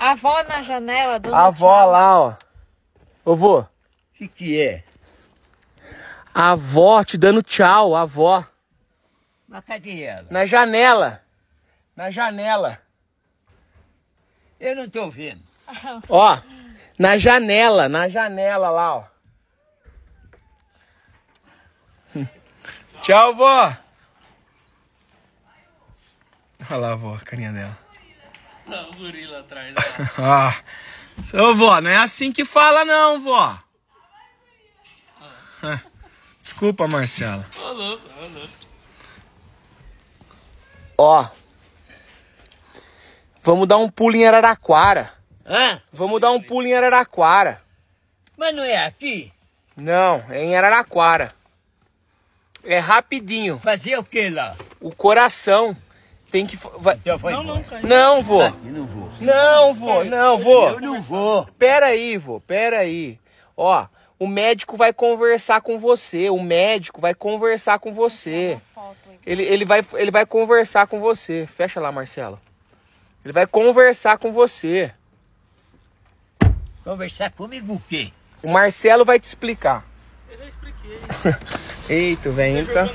A avó na janela, do. A avó tchau. lá, ó. Ô, vô. O que, que é? A avó te dando tchau, a avó. Na cadê ela? Na janela. Na janela. Eu não tô ouvindo. ó, na janela, na janela lá, ó. Tchau, vó. Olha lá, vó, a carinha dela. um gorila atrás. ah, seu vó, não é assim que fala não, vó. Desculpa, Marcela. Ô, louco, ô, louco. Ó. Vamos dar um pulo em Araraquara. Hã? Vamos dar um pulo em Araraquara. Mas não é aqui? Não, é em Araraquara. É rapidinho. Fazer o que lá? O coração. Tem que. Vai... não, não, vou. não vou. É não vou, não vou. Eu não vou. Pera aí, vô, pera aí. Ó, o médico vai conversar com você. O médico vai conversar com você. Ele, ele, vai, ele vai conversar com você. Fecha lá, Marcelo. Ele vai conversar com você. Conversar comigo o quê? O Marcelo vai te explicar. Eu já expliquei. Eita, velho, Então. Tá-